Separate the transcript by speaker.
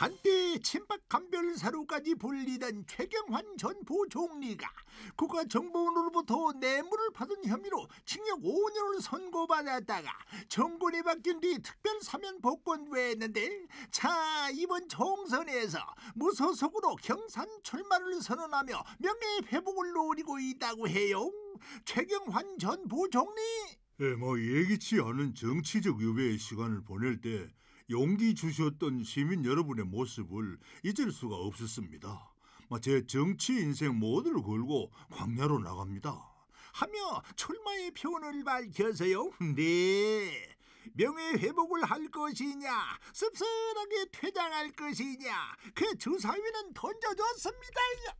Speaker 1: 한때 침박감 별사로까지 불리던 최경환 전 부총리가 국가 정보원으로부터 뇌물을 받은 혐의로 징역 5년을 선고받았다가 정권이 바뀐 뒤 특별 사면 복권됐는데자 이번 총선에서 무소속으로 경산 출마를 선언하며 명예 회복을 노리고 있다고 해요.
Speaker 2: 최경환 전 부총리. 예, 뭐 예기치 않은 정치적 유배의 시간을 보낼 때 용기 주셨던 시민 여러분의 모습을 잊을 수가 없었습니다. 제 정치 인생 모두를 걸고 광야로 나갑니다. 하며 출마의 표현을 밝혀서요. 네. 명예 회복을 할 것이냐,
Speaker 1: 씁쓸하게 퇴장할 것이냐, 그 주사위는 던져줬습니다.